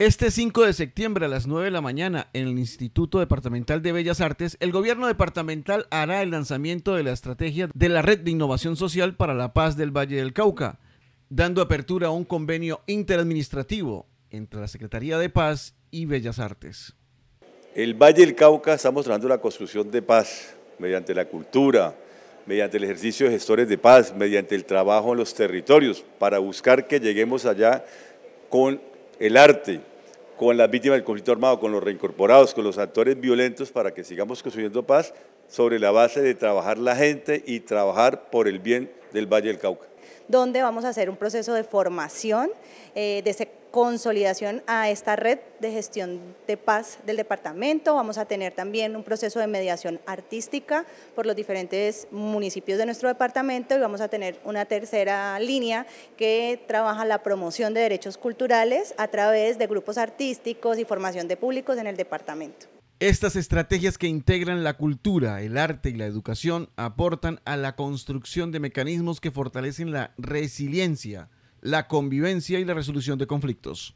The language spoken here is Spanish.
Este 5 de septiembre a las 9 de la mañana en el Instituto Departamental de Bellas Artes, el gobierno departamental hará el lanzamiento de la estrategia de la Red de Innovación Social para la Paz del Valle del Cauca, dando apertura a un convenio interadministrativo entre la Secretaría de Paz y Bellas Artes. El Valle del Cauca está mostrando la construcción de paz mediante la cultura, mediante el ejercicio de gestores de paz, mediante el trabajo en los territorios, para buscar que lleguemos allá con el arte, con las víctimas del conflicto armado, con los reincorporados, con los actores violentos, para que sigamos construyendo paz sobre la base de trabajar la gente y trabajar por el bien del Valle del Cauca donde vamos a hacer un proceso de formación, eh, de consolidación a esta red de gestión de paz del departamento. Vamos a tener también un proceso de mediación artística por los diferentes municipios de nuestro departamento y vamos a tener una tercera línea que trabaja la promoción de derechos culturales a través de grupos artísticos y formación de públicos en el departamento. Estas estrategias que integran la cultura, el arte y la educación aportan a la construcción de mecanismos que fortalecen la resiliencia, la convivencia y la resolución de conflictos.